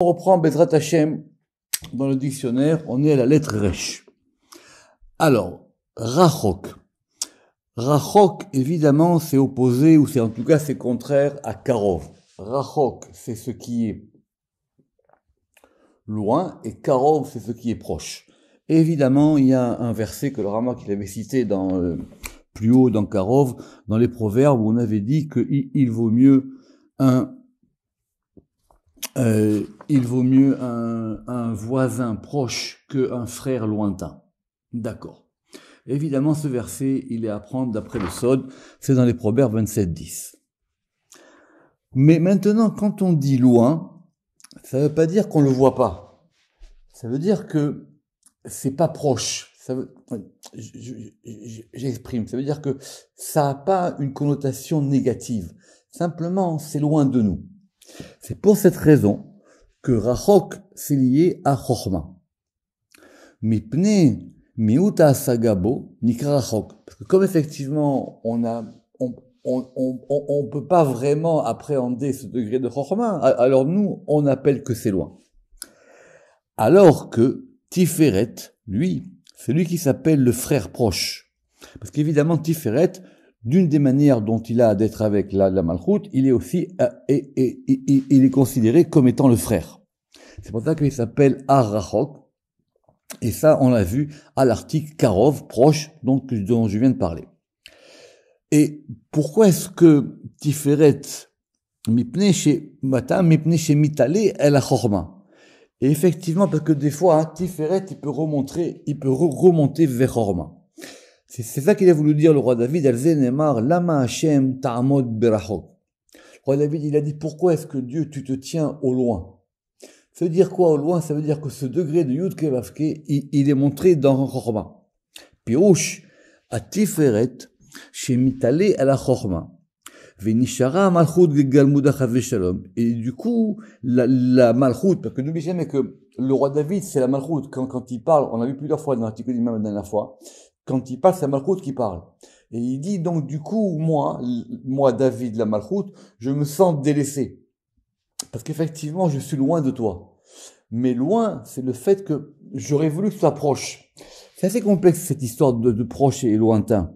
On reprend Bezrat Hashem dans le dictionnaire, on est à la lettre Resh. Alors, Rachok. Rachok, évidemment, c'est opposé, ou c'est en tout cas, c'est contraire à Karov. Rachok, c'est ce qui est loin, et Karov, c'est ce qui est proche. évidemment, il y a un verset que le Rama qu'il avait cité dans, euh, plus haut dans Karov, dans les proverbes, où on avait dit qu'il vaut mieux un euh, il vaut mieux un, voisin proche qu'un frère lointain. D'accord. Évidemment, ce verset, il est à prendre d'après le Sod, c'est dans les Proverbes 27, 10. Mais maintenant, quand on dit loin, ça ne veut pas dire qu'on ne le voit pas. Ça veut dire que c'est pas proche. Ça J'exprime. Ça veut dire que ça n'a pas une connotation négative. Simplement, c'est loin de nous. C'est pour cette raison que Rachok s'est lié à Chochma. Mipne, Miuta Sagabo, ni Rachok. Parce que comme effectivement, on ne peut pas vraiment appréhender ce degré de Chochma, alors nous, on appelle que c'est loin. Alors que Tiferet, lui, c'est lui qui s'appelle le frère proche. Parce qu'évidemment, Tiferet, d'une des manières dont il a d'être avec la, la il est aussi euh, et, il est considéré comme étant le frère. C'est pour ça qu'il s'appelle Arachok. Et ça, on l'a vu à l'article Karov, proche, donc, dont je viens de parler. Et pourquoi est-ce que Tiferet Mipne chez Mata, Mipne chez elle a Chorma Et effectivement, parce que des fois, hein, Tiferet, il peut remonter, il peut remonter vers Chorma. C'est ça qu'il a voulu dire le roi David, Alzenemar, Lama Hashem Ta'amod Berachok. Le roi David, il a dit, pourquoi est-ce que Dieu, tu te tiens au loin Ça veut dire quoi au loin Ça veut dire que ce degré de Yud Kevavke, il, est montré dans Chorma. Pirouche, Atiferet, Shemitale Chorma. Malchut Et du coup, la, la parce que n'oubliez jamais que le roi David, c'est la Malchut. Quand, quand il parle, on l'a vu plusieurs fois dans l'article d'Imam la dernière fois, quand il parle, c'est la qui parle. Et il dit donc du coup, moi, moi David, la malchoute, je me sens délaissé. Parce qu'effectivement, je suis loin de toi. Mais loin, c'est le fait que j'aurais voulu que tu proche. C'est assez complexe cette histoire de, proche et lointain.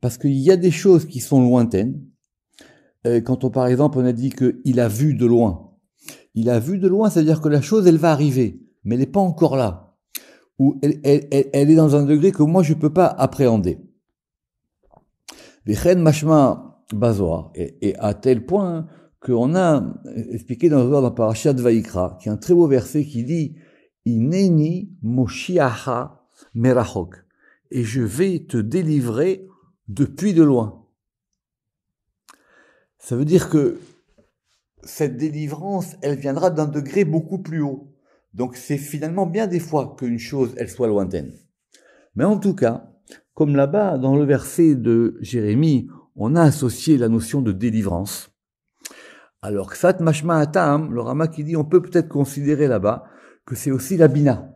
Parce qu'il y a des choses qui sont lointaines. Euh, quand on, par exemple, on a dit qu'il a vu de loin. Il a vu de loin, c'est-à-dire que la chose, elle va arriver, mais elle n'est pas encore là où elle, est dans un degré que moi je ne peux pas appréhender. mashma et, à tel point qu'on a expliqué dans le parachat parashat Vaikra, qui est un très beau verset qui dit Ineni et je vais te délivrer depuis de loin. Ça veut dire que cette délivrance, elle viendra d'un degré beaucoup plus haut. Donc c'est finalement bien des fois qu'une chose, elle soit lointaine. Mais en tout cas, comme là-bas, dans le verset de Jérémie, on a associé la notion de délivrance. Alors, sat Mashma le Rama qui dit, on peut peut-être considérer là-bas que c'est aussi la Bina.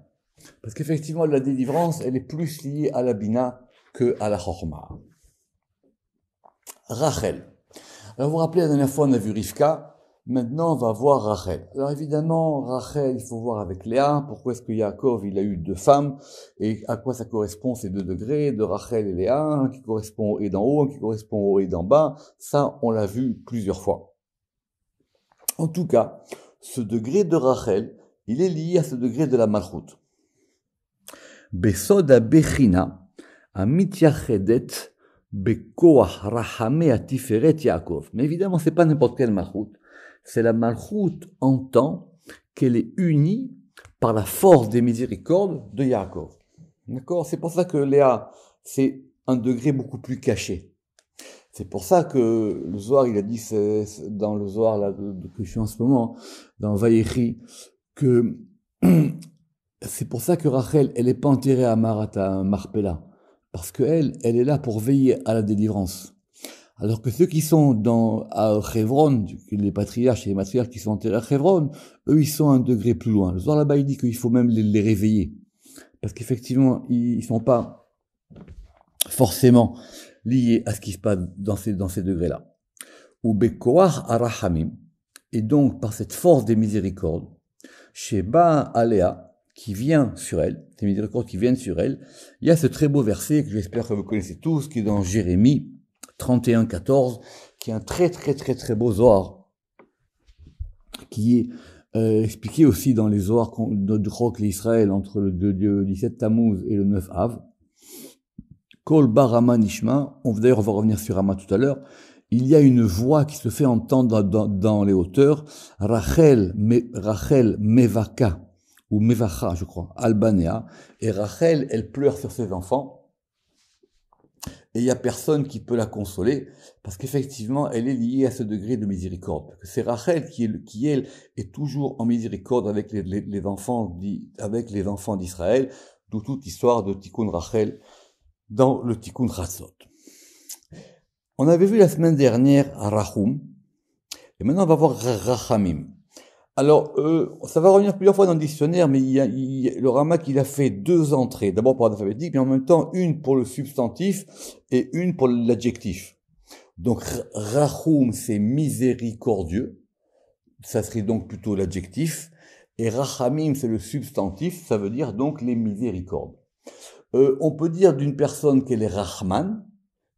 Parce qu'effectivement, la délivrance, elle est plus liée à la Bina que à la Chorma. Rachel. Alors, vous vous rappelez, la dernière fois, on a vu Rivka, Maintenant, on va voir Rachel. Alors évidemment, Rachel, il faut voir avec Léa, pourquoi est-ce que Yaakov, il a eu deux femmes, et à quoi ça correspond ces deux degrés de Rachel et Léa, un qui correspond et d'en haut, un qui correspond au et d'en bas. Ça, on l'a vu plusieurs fois. En tout cas, ce degré de Rachel, il est lié à ce degré de la malchoute. Mais évidemment, c'est pas n'importe quelle malchoute c'est la malchoute temps qu'elle est unie par la force des miséricordes de Yaakov. D'accord C'est pour ça que Léa, c'est un degré beaucoup plus caché. C'est pour ça que le Zohar, il a dit dans le Zohar là, de, de, que je en ce moment, dans Vaïri, que c'est pour ça que Rachel, elle n'est pas enterrée à Marat, à Marpella, parce qu'elle, elle est là pour veiller à la délivrance. Alors que ceux qui sont dans, à Hebron, les patriarches et les matriarches qui sont enterrés à Chevron, eux, ils sont un degré plus loin. Le soir là-bas, il dit qu'il faut même les, réveiller. Parce qu'effectivement, ils, sont pas forcément liés à ce qui se passe dans ces, dans ces degrés-là. Ou Bekoar Arahamim. Et donc, par cette force des miséricordes, Sheba Alea, qui vient sur elle, ces miséricordes qui viennent sur elle, il y a ce très beau verset que j'espère que vous connaissez tous, qui est dans Jérémie 31-14, qui est un très très très très beau Zohar, qui est euh, expliqué aussi dans les Zohar de Roc l'Israël entre le, le 17 Tammuz et le 9 Av. Kol Barama Nishma, on, d'ailleurs on va revenir sur Rama tout à l'heure, il y a une voix qui se fait entendre dans, les hauteurs, Rachel, Rachel Mevaka, ou Mevacha je crois, Albanea, et Rachel, elle pleure sur ses enfants, et il n'y a personne qui peut la consoler, parce qu'effectivement, elle est liée à ce degré de miséricorde. C'est Rachel qui, est, qui, elle, est toujours en miséricorde avec les, enfants d'Israël, d'où toute histoire de Tikkun Rachel dans le Tikkun Ratzot. On avait vu la semaine dernière Rachum et maintenant on va voir Rachamim. Alors, euh, ça va revenir plusieurs fois dans le dictionnaire, mais il y a, le Ramak, il a fait deux entrées. D'abord pour l'alphabétique, mais en même temps, une pour le substantif et une pour l'adjectif. Donc, Rahum, c'est miséricordieux. Ça serait donc plutôt l'adjectif. Et Rahamim, c'est le substantif. Ça veut dire donc les miséricordes. Euh, on peut dire d'une personne qu'elle est Rahman.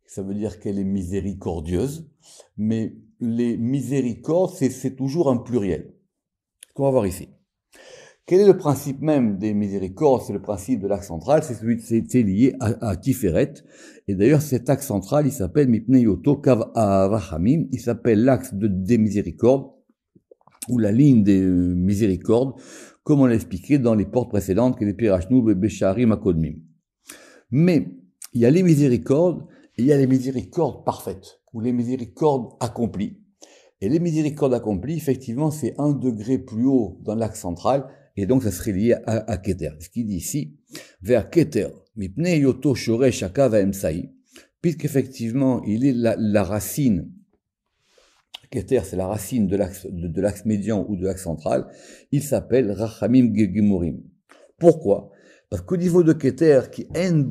Ça veut dire qu'elle est miséricordieuse. Mais les miséricordes, c'est toujours un pluriel qu'on va voir ici. Quel est le principe même des miséricordes C'est le principe de l'axe central, c'est celui qui lié à, à Tiferet. Et d'ailleurs, cet axe central, il s'appelle Mipneyoto Kav il s'appelle l'axe de, des miséricordes, ou la ligne des euh, miséricordes, comme on l'a expliqué dans les portes précédentes, que les et Akodmim. Mais il y a les miséricordes, et il y a les miséricordes parfaites, ou les miséricordes accomplies. Et les miséricordes accomplies, effectivement, c'est un degré plus haut dans l'axe central, et donc ça serait lié à, Keter. Ce qu'il dit ici, vers Keter, Mipne Yoto Shore Shaka puisqu'effectivement, il est la, racine, Keter, c'est la racine de l'axe, médian ou de l'axe central, il s'appelle Rachamim Gegimorim. Pourquoi Parce qu'au niveau de Keter, qui en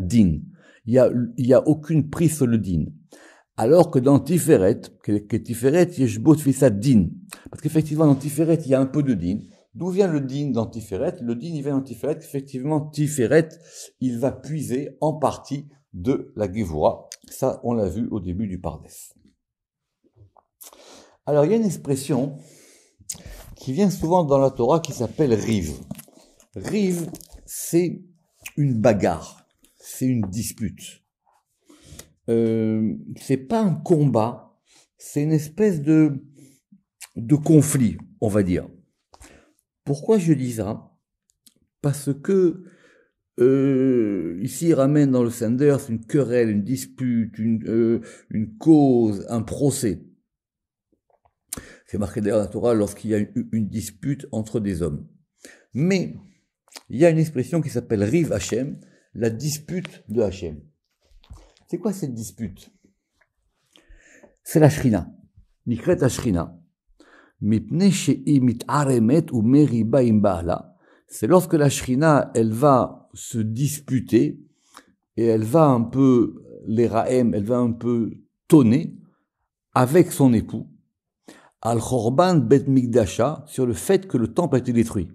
din, il n'y a, a aucune prise sur le din. Alors que dans Tiferet, que, que Tiferet, Parce qu'effectivement, dans Tiferet, il y a un peu de din. D'où vient le din dans Tiferet Le din, il vient dans Tiferet. Effectivement, Tiferet, il va puiser en partie de la guévoura. Ça, on l'a vu au début du Pardes. Alors, il y a une expression qui vient souvent dans la Torah qui s'appelle rive. Rive, c'est une bagarre, c'est une dispute euh, c'est pas un combat, c'est une espèce de, de conflit, on va dire. Pourquoi je dis ça Parce que euh, ici, il ramène dans le Sanders une querelle, une dispute, une, euh, une cause, un procès. C'est marqué d'ailleurs la Torah lorsqu'il y a une, une, dispute entre des hommes. Mais il y a une expression qui s'appelle Riv Hachem, la dispute de Hachem. C'est quoi cette dispute C'est la shrina. Nikret ashrina. C'est lorsque la shrina, elle va se disputer et elle va un peu, les raem, elle va un peu tonner avec son époux. Al-Khorban Bet Migdasha sur le fait que le temple a été détruit.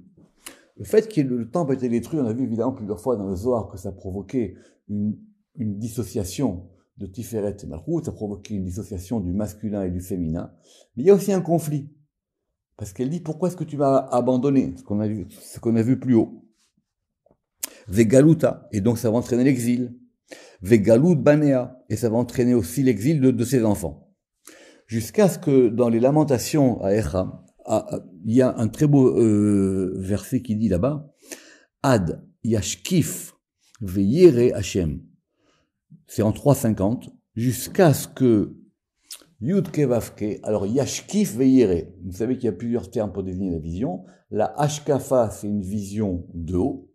Le fait que le temple a été détruit, on a vu évidemment plusieurs fois dans le Zohar que ça provoquait une une dissociation de Tiferet et Malchut, ça provoque une dissociation du masculin et du féminin. Mais il y a aussi un conflit. Parce qu'elle dit, pourquoi est-ce que tu m'as abandonné Ce qu'on a vu, ce qu'on a vu plus haut. Vegaluta, et donc ça va entraîner l'exil. Vegalut banea, et ça va entraîner aussi l'exil de, ses enfants. Jusqu'à ce que dans les lamentations à Echa, il y a un très beau euh, verset qui dit là-bas, Ad yashkif veyere Hashem c'est en 3,50, jusqu'à ce que Yud Kevavke, alors Yashkif Veyere, vous savez qu'il y a plusieurs termes pour désigner la vision, la Ashkafa c'est une vision de haut,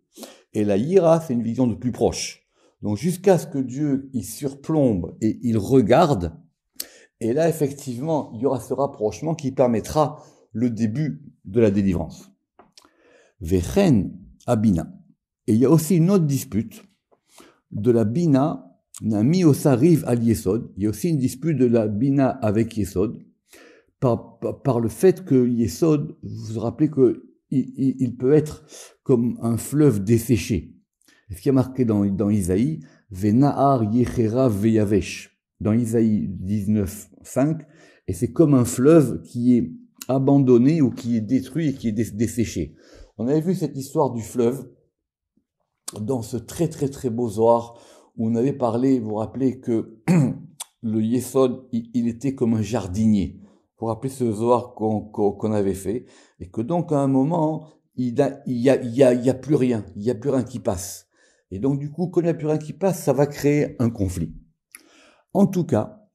et la Yira c'est une vision de plus proche. Donc jusqu'à ce que Dieu il surplombe et il regarde, et là effectivement il y aura ce rapprochement qui permettra le début de la délivrance. Vechen Abina. Et il y a aussi une autre dispute de la Bina Nami Osariv al Yesod. Il y a aussi une dispute de la Bina avec Yesod. Par, par, le fait que Yesod, vous vous rappelez que il, il, peut être comme un fleuve desséché. ce qui est marqué dans, dans Isaïe, Venaar Yechera Veyavesh, dans Isaïe 19.5 et c'est comme un fleuve qui est abandonné ou qui est détruit et qui est desséché. On avait vu cette histoire du fleuve dans ce très très très beau Zohar où on avait parlé, vous vous rappelez que le Yesod, il, était comme un jardinier. Vous vous rappelez ce Zohar qu'on avait fait, et que donc à un moment, il n'y a, il y a, plus rien, il n'y a plus rien qui passe. Et donc du coup, quand il n'y a plus rien qui passe, ça va créer un conflit. En tout cas,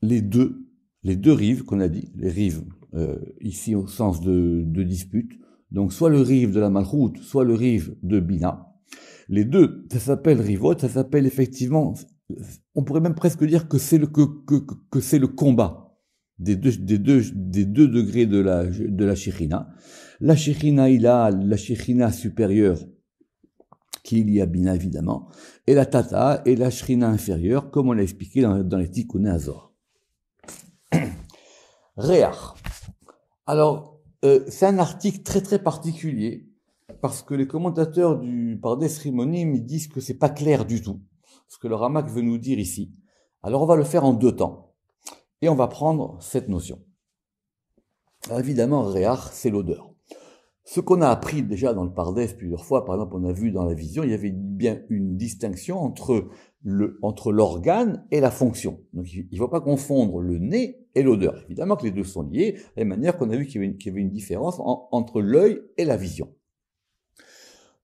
les deux, les deux rives qu'on a dit, les rives euh, ici au sens de, dispute, donc soit le rive de la malroute, soit le rive de Bina, les deux. Ça s'appelle Rivote, ça s'appelle effectivement, on pourrait même presque dire que c'est le, que, que, que c'est le combat des deux, des deux, des deux degrés de la, de la Shirina. La Shirina Ila, la Shirina supérieure, qu'il y a bien évidemment, et la Tata et la shirina inférieure, comme on l'a expliqué dans, dans les Tikkun Azor. Alors, euh, c'est un article très très particulier parce que les commentateurs du Pardes Rimonim disent que c'est pas clair du tout ce que le Ramak veut nous dire ici. Alors on va le faire en deux temps et on va prendre cette notion. évidemment, Réach, c'est l'odeur. Ce qu'on a appris déjà dans le Pardes plusieurs fois, par exemple, on a vu dans la vision, il y avait bien une distinction entre entre l'organe et la fonction. Donc, il ne faut pas confondre le nez et l'odeur. Évidemment que les deux sont liés, de la même manière qu'on a vu qu'il y, avait une, différence entre l'œil et la vision.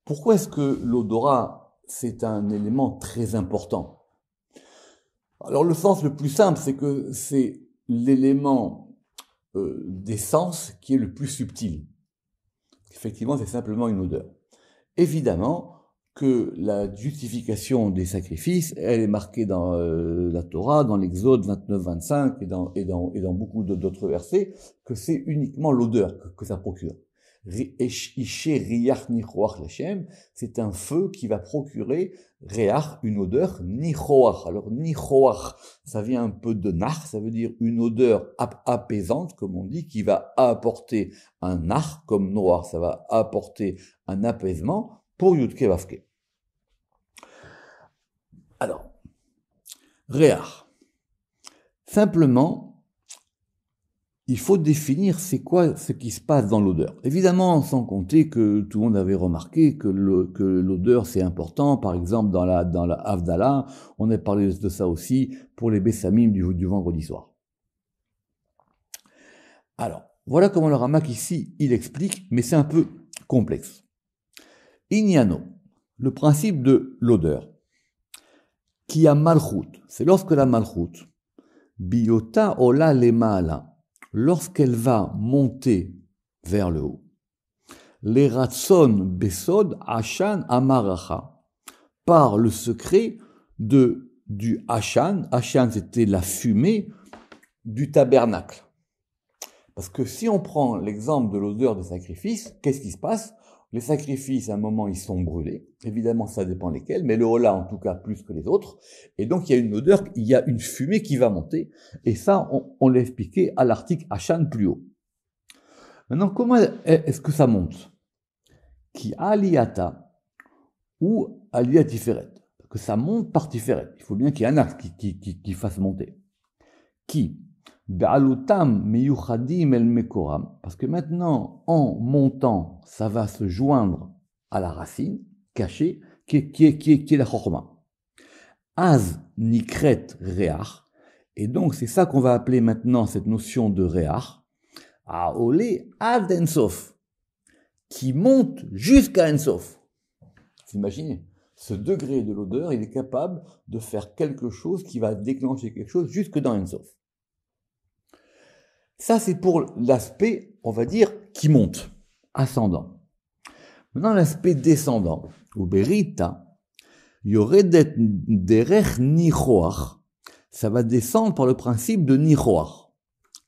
Pourquoi est-ce que l'odorat, c'est un élément très important Alors le sens le plus simple, c'est que c'est l'élément euh, des sens qui est le plus subtil. Effectivement, c'est simplement une odeur. Évidemment que la justification des sacrifices, elle est marquée dans euh, la Torah, dans l'Exode 29-25 et dans, et, dans, beaucoup d'autres versets, que c'est uniquement l'odeur que ça procure c'est un feu qui va procurer Réach, une odeur, Alors, nichoach, ça vient un peu de nar, ça veut dire une odeur apaisante, comme on dit, qui va apporter un nar, comme noir, ça va apporter un apaisement pour Yudke Alors, Réach. Simplement, il faut définir c'est quoi ce qui se passe dans l'odeur. Évidemment, sans compter que tout le monde avait remarqué que l'odeur c'est important. Par exemple, dans la dans la on a parlé de ça aussi pour les bessamim du, du vendredi soir. Alors, voilà comment le Ramak ici il explique, mais c'est un peu complexe. Ignano, le principe de l'odeur, qui a malchut, c'est lorsque la malchut, biota ola lemala, lorsqu'elle va monter vers le haut, les ratson besod ashan amaracha, par le secret de, du ashan, ashan c'était la fumée du tabernacle. Parce que si on prend l'exemple de l'odeur des sacrifices, qu'est-ce qui se passe les sacrifices, à un moment, ils sont brûlés. Évidemment, ça dépend lesquels, mais le hola, en tout cas, plus que les autres. Et donc, il y a une odeur, il y a une fumée qui va monter. Et ça, on, l'a expliqué à l'article Hachan plus haut. Maintenant, comment est-ce que ça monte Qui aliata ou différente Parce Que ça monte par tiferet. Il faut bien qu'il y ait un qui, qui fasse monter. Qui parce que maintenant, en montant, ça va se joindre à la racine cachée qui est, la chorma. Az nikret reach. Et donc, c'est ça qu'on va appeler maintenant cette notion de reach. Aole ad ensof. Qui monte jusqu'à ensof. Vous imaginez ce degré de l'odeur, il est capable de faire quelque chose qui va déclencher quelque chose jusque dans Ensof. Ça, c'est pour l'aspect, on va dire, qui monte, ascendant. Maintenant, l'aspect descendant, ou berita, d'être derech ça va descendre par le principe de nihoar ».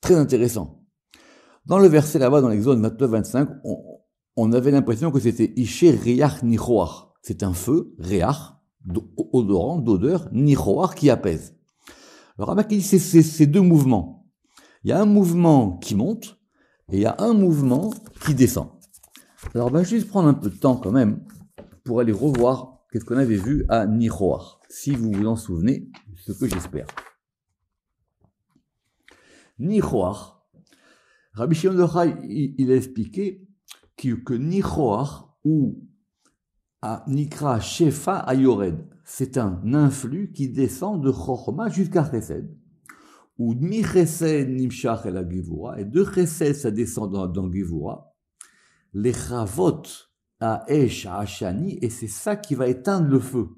Très intéressant. Dans le verset là-bas, dans l'Exode 29-25, on, avait l'impression que c'était ishe riach nihoar ». C'est un feu, riach, odorant, d'odeur, nihoar » qui apaise. Alors, avec c'est ces deux mouvements il y a un mouvement qui monte et il y a un mouvement qui descend. Alors, ben, je vais juste prendre un peu de temps quand même pour aller revoir ce qu'on avait vu à Niroir, si vous vous en souvenez, ce que j'espère. Nihoar. Rabbi Shimon il a expliqué que, que ou à Nikra Shefa Ayored, c'est un influx qui descend de Chorma jusqu'à Chesed où mi nimshach et dans, les chavot à à ashani, et c'est ça qui va éteindre le feu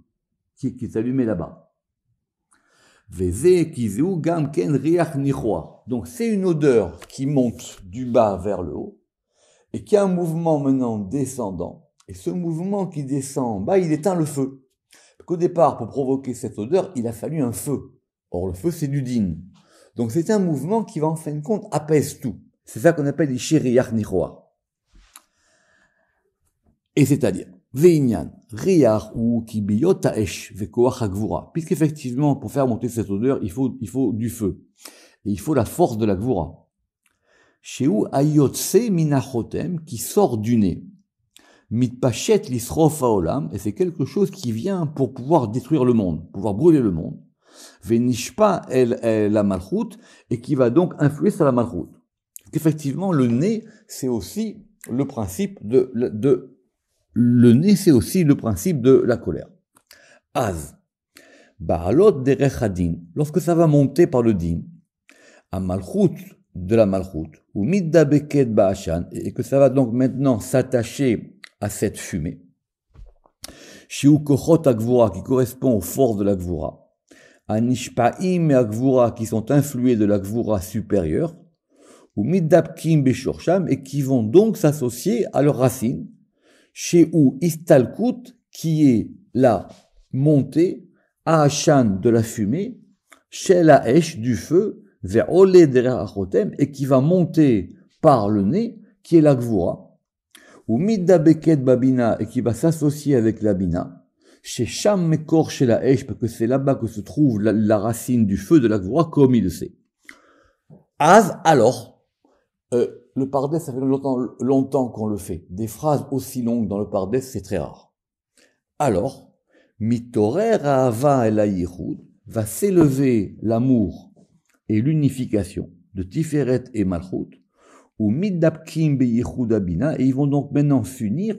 qui, qui allumé là-bas. Donc c'est une odeur qui monte du bas vers le haut et qui a un mouvement maintenant descendant. Et ce mouvement qui descend en bas, il éteint le feu. Parce qu'au départ, pour provoquer cette odeur, il a fallu un feu. Or, le feu, c'est du din. Donc c'est un mouvement qui va en fin de compte apaise tout. C'est ça qu'on appelle les shiriyach niroa. Et c'est-à-dire, veinyan, effectivement ou vekoach Puisqu'effectivement, pour faire monter cette odeur, il faut, il faut du feu. Et il faut la force de la gvura. Sheu ayotse minachotem qui sort du nez. Mitpachet lishrofa olam et c'est quelque chose qui vient pour pouvoir détruire le monde, pouvoir brûler le monde. Venishpa el la malchut, et qui va donc influer sur la malchut. Effectivement, le nez, c'est aussi le principe de, de le nez, c'est aussi le principe de la colère. Az. Baalot derechadin. Lorsque ça va monter par le din, à malchut de la malroute ou middabeket baashan, et que ça va donc maintenant s'attacher à cette fumée. Shiukochot agvura, qui correspond aux forces de la gvura. Anishpaim et qui sont influés de la Gvura supérieure, ou midabkin Beshorsham, et qui vont donc s'associer à leurs racines, chez ou Istalkut, qui est la montée, Aashan de la fumée, chez la du feu, vers olederachotem et qui va monter par le nez, qui est la Gvura, ou midabket Babina, et qui va s'associer avec la Bina, chez Sham Mekor chez la Hesh, parce que c'est là-bas que se trouve la, racine du feu de la gloire, comme il le sait. Az, alors, euh, le pardès, ça fait longtemps, longtemps qu'on le fait. Des phrases aussi longues dans le pardès, c'est très rare. Alors, Mitorer Ahava El va s'élever l'amour et l'unification de Tiferet et Malchut, ou Midapkim Beyichud Abina, et ils vont donc maintenant s'unir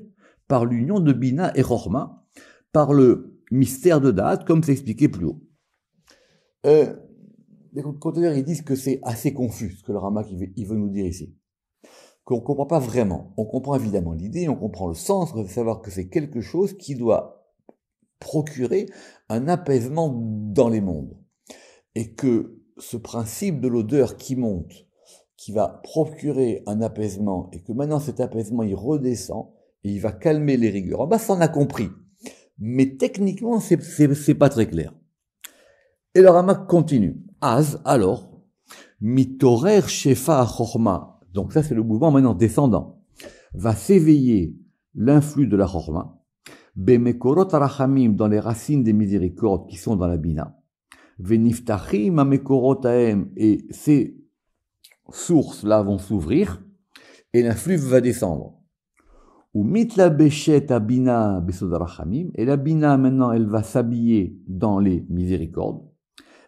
par l'union de Bina et Rorma, par le mystère de date, comme c'est expliqué plus haut. Euh, les conteneurs ils disent que c'est assez confus ce que le Ramak il veut, nous dire ici. Qu'on ne comprend pas vraiment. On comprend évidemment l'idée, on comprend le sens, on veut savoir que c'est quelque chose qui doit procurer un apaisement dans les mondes. Et que ce principe de l'odeur qui monte, qui va procurer un apaisement, et que maintenant cet apaisement il redescend, et il va calmer les rigueurs. En bas, ça on a compris mais techniquement, c'est, c'est, pas très clair. Et le Rama continue. Az, alors, mitorer shefa achorma » Donc ça, c'est le mouvement maintenant descendant. Va s'éveiller l'influx de la chorma. Bemekorot arachamim, dans les racines des miséricordes qui sont dans la bina. Veniftachim amekorot aem. Et ces sources-là vont s'ouvrir. Et l'influx va descendre ou et la bina maintenant elle va s'habiller dans les miséricordes,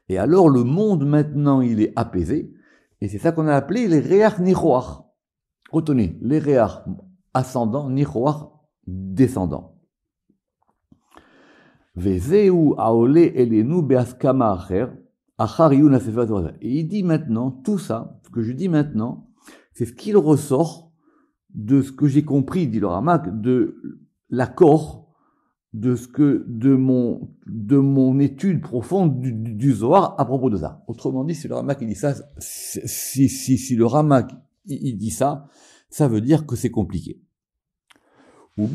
et alors le monde maintenant il est apaisé, et c'est ça qu'on a appelé les réach niroar Retenez, les réach ascendant, niroar descendant. et aole Il dit maintenant, tout ça, ce que je dis maintenant, c'est ce qu'il ressort de ce que j'ai compris, dit le Ramak, de l'accord de ce que de mon de mon étude profonde du, du Zohar à propos de ça. Autrement dit, si le Ramak dit ça, si si si le il dit ça, ça veut dire que c'est compliqué. et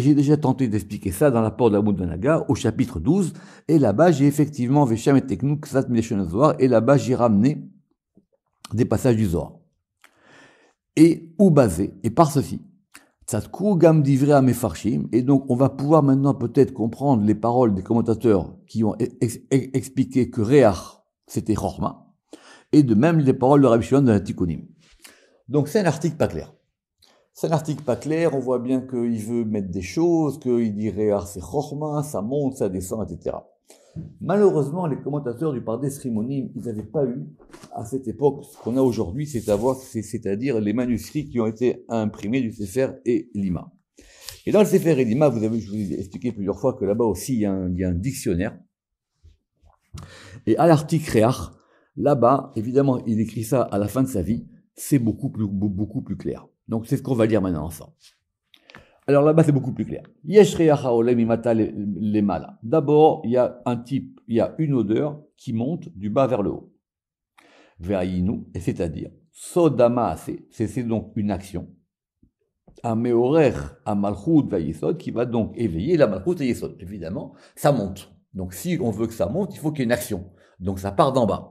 j'ai déjà tenté d'expliquer ça dans l'apport de la Moutanaga au chapitre 12, et là-bas j'ai effectivement et et là-bas j'ai ramené des passages du Zohar et où baser et par ceci. Et donc, on va pouvoir maintenant peut-être comprendre les paroles des commentateurs qui ont e-, expliqué que réar c'était Chorma, et de même les paroles de Rabbi Shimon dans ben la Donc, c'est un article pas clair. C'est un article pas clair, on voit bien qu'il veut mettre des choses, qu'il dit réar c'est Chorma, ça monte, ça descend, etc. Malheureusement, les commentateurs du Pardes Rimonim, ils n'avaient pas eu à cette époque ce qu'on a aujourd'hui, c'est-à-dire les manuscrits qui ont été imprimés du Sefer et Lima. Et dans le Sefer et Lima, vous avez, je vous ai expliqué plusieurs fois que là-bas aussi, il y, a un, dictionnaire. Et à l'article Réach, là-bas, évidemment, il écrit ça à la fin de sa vie, c'est beaucoup plus, beaucoup plus clair. Donc c'est ce qu'on va lire maintenant ensemble. Alors là-bas, c'est beaucoup plus clair. D'abord, il y a un type, il y a une odeur qui monte du bas vers le haut. et c'est-à-dire, sodama c'est donc une action. Ameorech amalchut vaïsod, qui va donc éveiller la malchut et Évidemment, ça monte. Donc si on veut que ça monte, il faut qu'il y ait une action. Donc ça part d'en bas.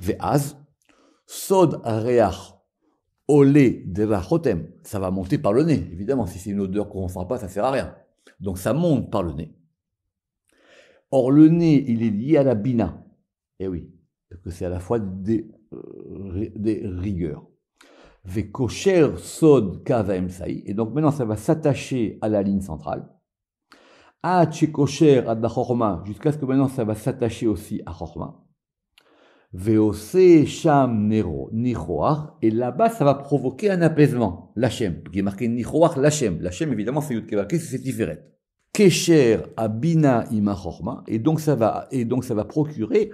Ve'az, sod reach olé de ça va monter par le nez. Évidemment, si c'est une odeur qu'on ne sent pas, ça ne sert à rien. Donc ça monte par le nez. Or, le nez, il est lié à la bina. et eh oui, parce que c'est à la fois des, euh, des rigueurs. Ve'kocher sod Et donc maintenant, ça va s'attacher à la ligne centrale. À ah, kosher jusqu'à ce que maintenant, ça va s'attacher aussi à chorma voc Sham Nero, Nichoach, et là-bas, ça va provoquer un apaisement, l'Hachem, qui est marqué Nichoach, l'Hachem. L'Hachem, évidemment, c'est Yud c'est différent. Kesher Abina Imachorma, et donc ça va, et donc ça va procurer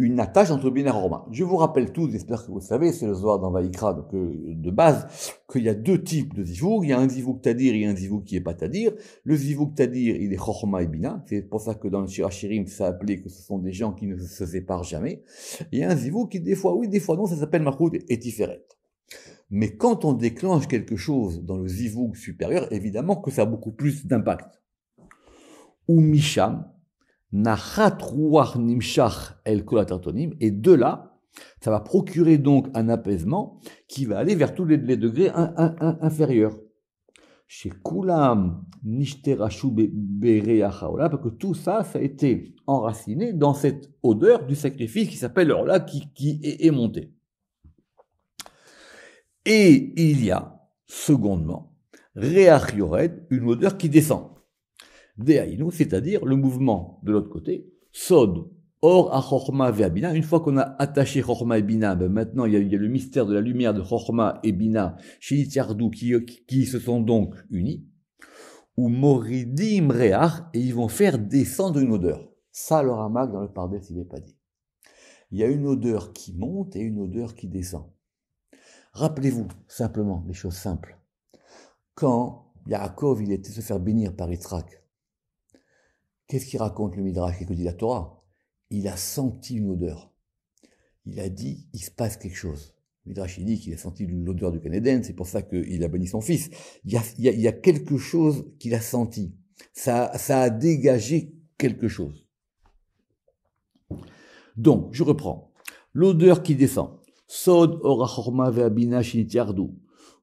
une attache entre Bina et romain. Je vous rappelle tous, j'espère que vous savez, c'est le Zohar dans de base, qu'il y a deux types de zivouk. Il y a un zivouk tadir et un zivou qui n'est pas tadir. Le zivouk tadir, il est chorma et bina. C'est pour ça que dans le Shirachirim, ça appelé que ce sont des gens qui ne se séparent jamais. il y a un zivou qui, des fois oui, des fois non, ça s'appelle makhoud et Tiferet. Mais quand on déclenche quelque chose dans le zivou supérieur, évidemment que ça a beaucoup plus d'impact. Ou Misham, Nachat Ruach El et de là, ça va procurer donc un apaisement qui va aller vers tous les, degrés inférieurs. Chez Kulam parce que tout ça, ça a été enraciné dans cette odeur du sacrifice qui s'appelle l'orla qui, qui est, montée Et il y a, secondement, Yored une odeur qui descend c'est-à-dire le mouvement de l'autre côté, Sod, Or à Chorma Une fois qu'on a attaché Chorma et Bina, ben maintenant il y, a, le mystère de la lumière de Chorma et Bina chez euh, qui, se sont donc unis. Ou Moridim Reach, et ils vont faire descendre une odeur. Ça, le Ramak dans le Pardes, il n'est pas dit. Il y a une odeur qui monte et une odeur qui descend. Rappelez-vous simplement des choses simples. Quand Yaakov, il était se faire bénir par Itrak, Qu'est-ce qu'il raconte le Midrash et que dit la Torah Il a senti une odeur. Il a dit, il se passe quelque chose. Le Midrash, il dit qu'il a senti l'odeur du Canadien, c'est pour ça qu'il a banni son fils. Il y a, quelque chose qu'il a senti. Ça, ça a dégagé quelque chose. Donc, je reprends. L'odeur qui descend. Sod orachorma ve'abina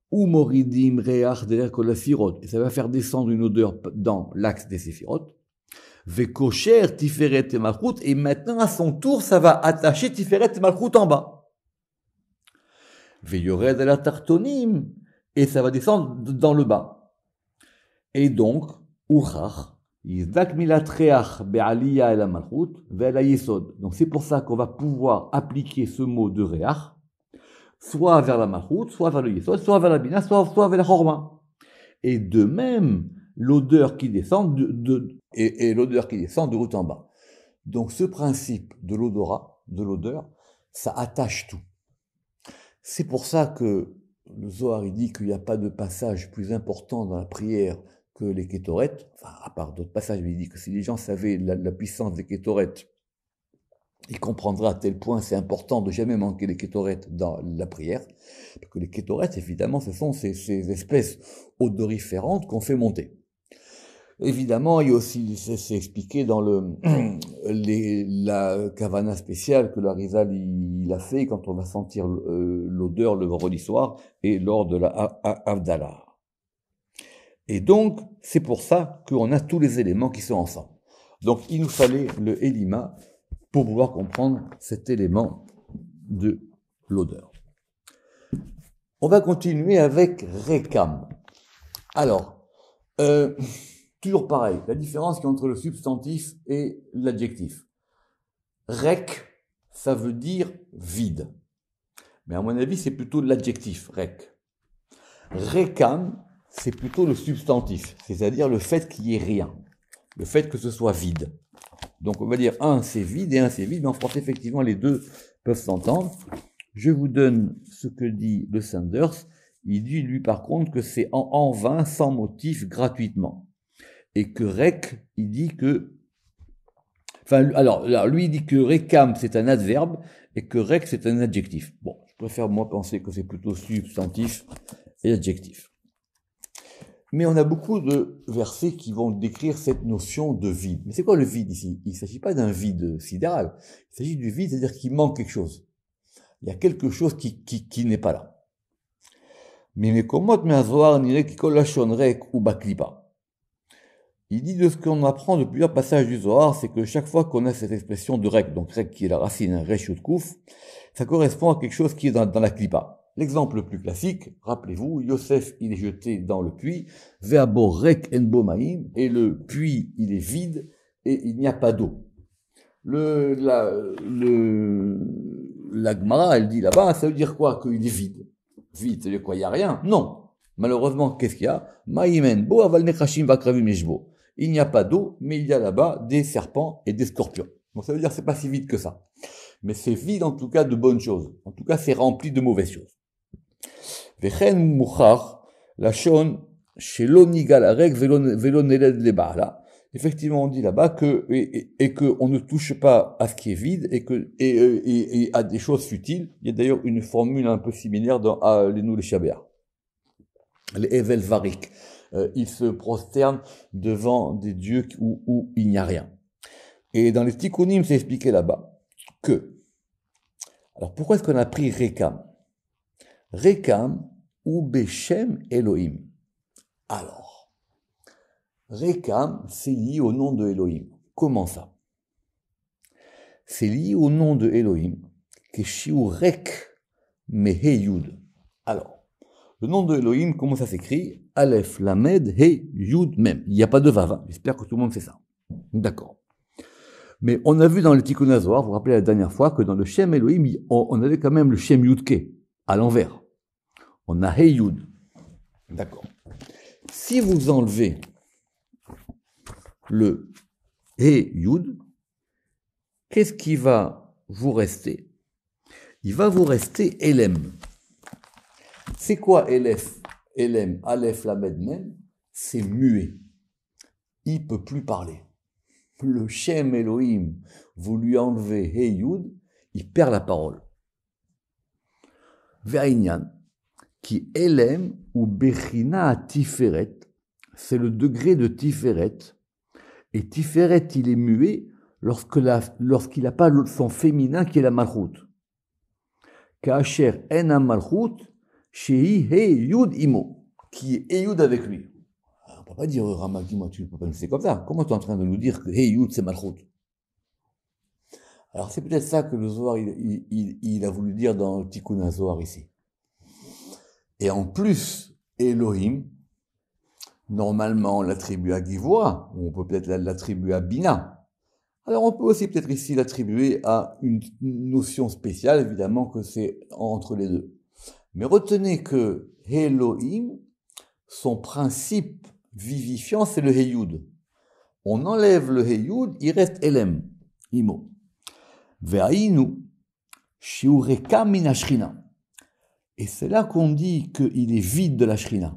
Ou moridim Et ça va faire descendre une odeur dans l'axe des séphirotes. Vekocher Tiferet et Malchut, et maintenant à son tour, ça va attacher Tiferet et Malchut en bas. Veyored la Tartonim, et ça va descendre dans le bas. Et donc, Uchach, Yizdak Milatreach Be'aliya la Malchut, Ve'la Yesod. Donc c'est pour ça qu'on va pouvoir appliquer ce mot de Reach, soit vers la Malchut, soit vers le Yesod, soit vers la Bina, soit, soit vers la Horma. Et de même, l'odeur qui descend de, et, l'odeur qui descend de haut en bas. Donc ce principe de l'odorat, de l'odeur, ça attache tout. C'est pour ça que le Zohar il dit qu'il n'y a pas de passage plus important dans la prière que les kétorettes. Enfin, à part d'autres passages, il dit que si les gens savaient la, puissance des kétorettes, ils comprendraient à tel point c'est important de jamais manquer les kétorettes dans la prière. Parce que les kétorettes, évidemment, ce sont ces, ces espèces odoriférantes qu'on fait monter. Évidemment, il y a aussi, c'est expliqué dans le, les, la cavana spéciale que la Rizal il, a fait quand on va sentir euh, l'odeur le vendredi soir et lors de la avdala. Et donc, c'est pour ça qu'on a tous les éléments qui sont ensemble. Donc, il nous fallait le Elima pour pouvoir comprendre cet élément de l'odeur. On va continuer avec Rekam. Alors, euh, Toujours pareil, la différence entre le substantif et l'adjectif. Rec, ça veut dire vide. Mais à mon avis, c'est plutôt l'adjectif, rec. Recam, c'est plutôt le substantif, c'est-à-dire le fait qu'il n'y ait rien, le fait que ce soit vide. Donc on va dire un c'est vide et un c'est vide, mais en France, effectivement les deux peuvent s'entendre. Je vous donne ce que dit le Sanders. Il dit lui par contre que c'est en vain, sans motif, gratuitement et que Rec, il dit que. Enfin, alors, lui, il dit que Recam, c'est un adverbe, et que Rec, c'est un adjectif. Bon, je préfère, moi, penser que c'est plutôt substantif et adjectif. Mais on a beaucoup de versets qui vont décrire cette notion de vide. Mais c'est quoi le vide ici Il ne s'agit pas d'un vide sidéral. Il s'agit du vide, c'est-à-dire qu'il manque quelque chose. Il y a quelque chose qui, qui, qui n'est pas là. Mais mes komot me'azoar nire ou baklipa. Il dit de ce qu'on apprend de plusieurs passages du Zohar, c'est que chaque fois qu'on a cette expression de rek, donc rek qui est la racine, Rek ça correspond à quelque chose qui est dans, la clipa. L'exemple le plus classique, rappelez-vous, Yosef, il est jeté dans le puits, veabo rek et le puits, il est vide, et il n'y a pas d'eau. Le, le, elle dit là-bas, ça veut dire quoi Qu'il est vide. Vide, ça veut dire quoi Il n'y a rien Non. Malheureusement, qu'est-ce qu'il y a Maïmen bo aval Vakravim, vakravim il n'y a pas d'eau, mais il y a là-bas des serpents et des scorpions. Donc ça veut dire que c'est pas si vide que ça. Mais c'est vide en tout cas de bonnes choses. En tout cas, c'est rempli de mauvaises choses. Effectivement, on dit là-bas que et, ne touche pas à ce qui est vide et que et, à des choses futiles. Il y a d'ailleurs une formule un peu similaire dans nous, le les Evel euh, il se prosterne devant des dieux où, il n'y a rien. Et dans les Tikkunim, c'est expliqué là-bas que. Alors pourquoi est-ce qu'on a pris Rekam Rekam ou Beshem Elohim. Alors, Rekam, c'est lié au nom de Elohim. Comment ça C'est lié au nom de Elohim, Rek Meheyud. Alors, le nom de Elohim, comment ça s'écrit Aleph, Lamed, He, Yud, Mem. Il n'y a pas de Vava. Hein. J'espère que tout le monde sait ça. D'accord. Mais on a vu dans le Tikkun vous vous rappelez la dernière fois, que dans le Shem Elohim, on avait quand même le Shem Ke, à l'envers. On a He Yud. D'accord. Si vous enlevez le He Yud, qu'est-ce qui va vous rester Il va vous rester Elem. C'est quoi Elef Elem, Alef, Lamed, Mem C'est muet. Il peut plus parler. Le Shem Elohim, vous lui enlevez il perd la parole. Ve'inyan, qui Elem ou Bechina Tiferet, c'est le degré de Tiferet. Et Tiferet, il est muet lorsqu'il n'a pas son féminin qui est la malchoute. Kacher en Shei Heyud Yud Imo, qui est yud avec lui. Ah, on ne peut pas dire, Rama, dis-moi, tu ne peux pas le comme ça. Comment tu es en train de nous dire que Heyud c'est Malchut Alors, c'est peut-être ça que le Zohar, il, il, il, a voulu dire dans Tikkun Zohar ici. Et en plus, Elohim, normalement, on l'attribue à Givoa, ou on peut peut-être l'attribuer à Bina. Alors on peut aussi peut-être ici l'attribuer à une notion spéciale, évidemment que c'est entre les deux. Mais retenez que Elohim, son principe vivifiant, c'est le Heyud. On enlève le Heyud, il reste Elem, Imo. Ve'ainu, Shiureka minashrina. Et c'est là qu'on dit qu'il est vide de la shrina.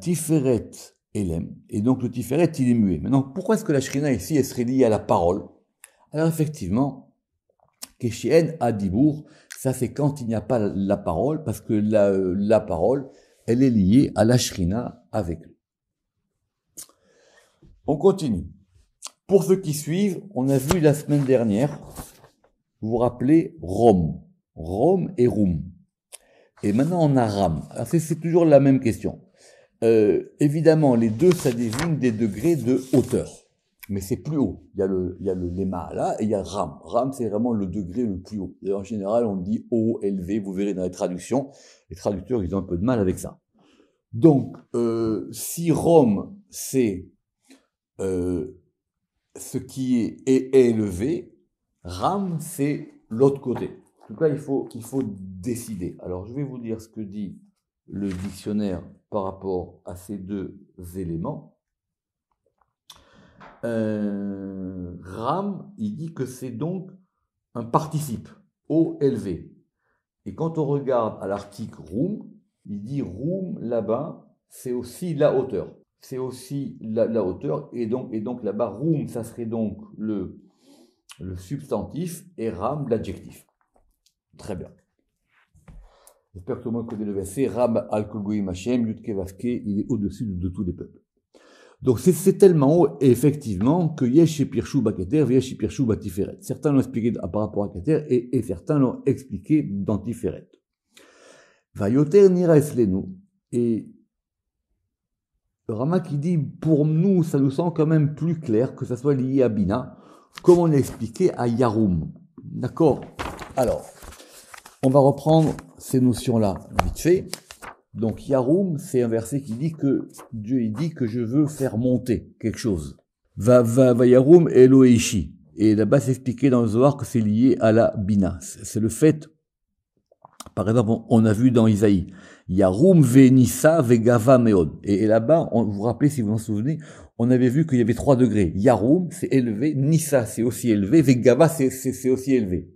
tiferet elem. Et donc le tiferet, il est muet. Maintenant, pourquoi est-ce que la shrina ici, elle serait liée à la parole Alors effectivement, Keshien adibur, ça, c'est quand il n'y a pas la parole, parce que euh, la, parole, elle est liée à la shrina avec lui. On continue. Pour ceux qui suivent, on a vu la semaine dernière, vous vous rappelez, Rome. Rome et Roum. Et maintenant, on a Ram. Ah, c'est toujours la même question. Euh, évidemment, les deux, ça désigne des degrés de hauteur mais c'est plus haut. Il y a le, lema là et il y a ram. Ram, c'est vraiment le degré le plus haut. en général, on dit haut, élevé. Vous verrez dans les traductions, les traducteurs, ils ont un peu de mal avec ça. Donc, euh, si Rome, c'est euh, ce qui est, élevé, Ram, c'est l'autre côté. En tout cas, il faut, il faut décider. Alors, je vais vous dire ce que dit le dictionnaire par rapport à ces deux éléments. Euh, ram, il dit que c'est donc un participe, haut élevé. Et quand on regarde à l'article room, il dit room là-bas, c'est aussi la hauteur. C'est aussi la, hauteur. Et donc, et donc là-bas, room, ça serait donc le, substantif et ram, l'adjectif. Très bien. J'espère que tout le monde connaît le verset. Ram al Hashem, Yudke Vaske, il est au-dessus de tous les peuples. Donc c'est tellement haut, effectivement, que Yesh Pirchou Baketer, Yesh Pirchou Batiferet. Certains l'ont expliqué par rapport à Keter, et, certains l'ont expliqué dans Tiferet. Vayoter leno » Et Rama qui dit, pour nous, ça nous semble quand même plus clair que ça soit lié à Bina, comme on l'a expliqué à Yarum. D'accord Alors, on va reprendre ces notions-là vite fait. Donc Yarum, c'est un verset qui dit que Dieu il dit que je veux faire monter quelque chose. Va va va Yarum Et là-bas, c'est expliqué dans le Zohar que c'est lié à la bina. C'est le fait. Par exemple, on a vu dans Isaïe, Yarum venissa vegava meod. Et, là-bas, vous vous rappelez, si vous vous en souvenez, on avait vu qu'il y avait trois degrés. Yarum, c'est élevé. Nissa, c'est aussi élevé. Vegava, c'est aussi élevé.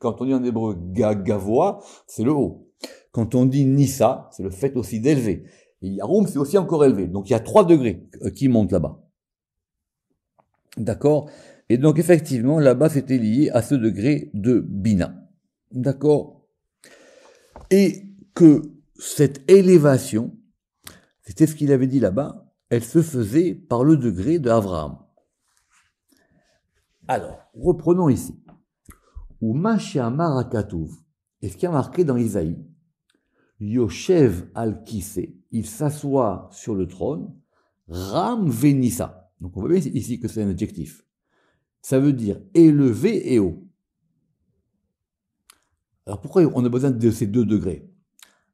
Quand on dit en hébreu gagavoa, c'est le haut. Quand on dit Nissa, c'est le fait aussi d'élever. Et Yarum, c'est aussi encore élevé. Donc il y a trois degrés euh, qui montent là-bas. D'accord Et donc effectivement, là-bas, c'était lié à ce degré de Bina. D'accord Et que cette élévation, c'était ce qu'il avait dit là-bas, elle se faisait par le degré de Avraham. Alors, reprenons ici. Ou Machiamar est et ce qui a marqué dans Isaïe, Yoshev al kise il s'assoit sur le trône, Ram Venissa. Donc on voit bien ici que c'est un adjectif. Ça veut dire élevé et haut. Alors pourquoi on a besoin de ces deux degrés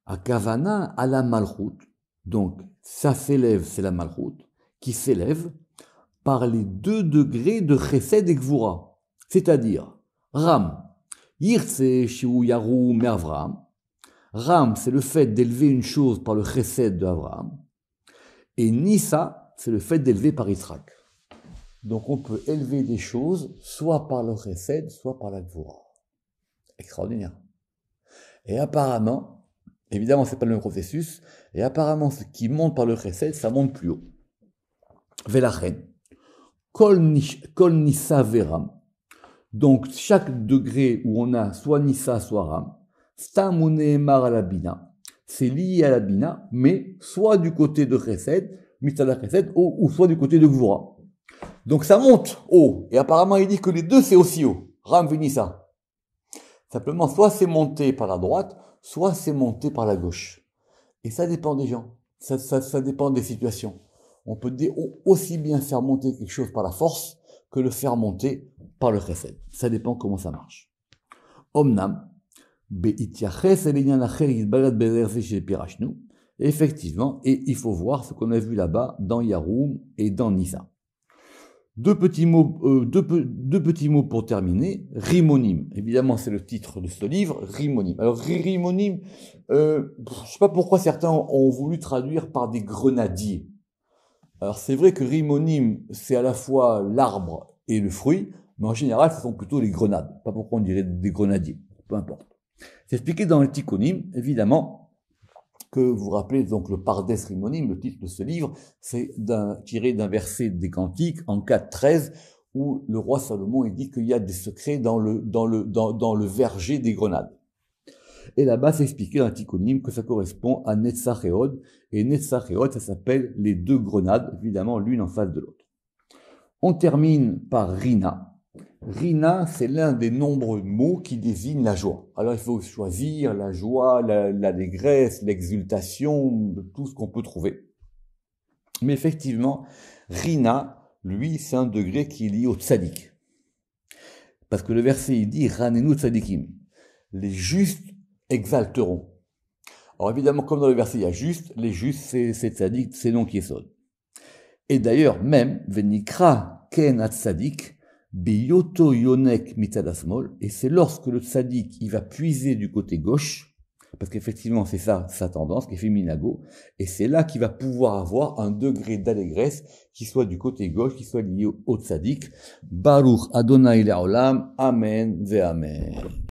À Kavana, à la malroute, donc ça s'élève, c'est la malroute, qui s'élève par les deux degrés de Chesed et Gvura, c'est-à-dire Ram, Yirse, Shiou, Yaru, Mervram, Ram, c'est le fait d'élever une chose par le chesed de Abraham. Et Nissa, c'est le fait d'élever par Israël. Donc on peut élever des choses soit par le chesed, soit par la Extraordinaire. Et apparemment, évidemment, c'est pas le même processus, et apparemment, ce qui monte par le chesed, ça monte plus haut. Velachen. Kol Nissa Veram. Donc chaque degré où on a soit Nissa, soit Ram, la C'est lié à la bina, mais soit du côté de Chesed, ou, soit du côté de Gvura. Donc ça monte haut. Et apparemment, il dit que les deux, c'est aussi haut. Ram ça Simplement, soit c'est monté par la droite, soit c'est monté par la gauche. Et ça dépend des gens. Ça, ça, ça dépend des situations. On peut aussi bien faire monter quelque chose par la force que le faire monter par le chesed. Ça dépend comment ça marche. Omnam, ben Effectivement, et il faut voir ce qu'on a vu là-bas dans Yaroum et dans Nisa. Deux petits mots, euh, deux, petits mots pour terminer. Rimonim. Évidemment, c'est le titre de ce livre. Rimonim. Alors, Rimonim, euh, je sais pas pourquoi certains ont voulu traduire par des grenadiers. Alors, c'est vrai que Rimonim, c'est à la fois l'arbre et le fruit, mais en général, ce sont plutôt les grenades. Pas pourquoi on dirait des grenadiers. Peu importe. C'est expliqué dans les évidemment, que vous, rappelez donc le Pardes Rimonim, le titre de ce livre, c'est tiré d'un verset des Cantiques en 4.13, où le roi Salomon dit qu'il y a des secrets dans le, dans le, dans, le verger des grenades. Et là-bas, c'est expliqué dans l'anticonyme que ça correspond à Netzachéod et Netzachéod, ça s'appelle les deux grenades, évidemment, l'une en face de l'autre. On termine par Rina, Rina, c'est l'un des nombreux mots qui désigne la joie. Alors il faut choisir la joie, l'allégresse, la l'exultation, tout ce qu'on peut trouver. Mais effectivement, Rina, lui, c'est un degré qui est lié au tzaddik. Parce que le verset, il dit Ranenu tzaddikim, Les justes exalteront. Alors évidemment, comme dans le verset, il y a juste, les justes, c'est, tzaddik, c'est non qui est Et d'ailleurs, même, Venikra ken tzaddik, Yonek et c'est lorsque le sadique il va puiser du côté gauche, parce qu'effectivement c'est ça sa tendance, qui est féminago, et c'est là qu'il va pouvoir avoir un degré d'allégresse qui soit du côté gauche, qui soit lié au, haut Baruch Adonai Leolam Amen ve Amen.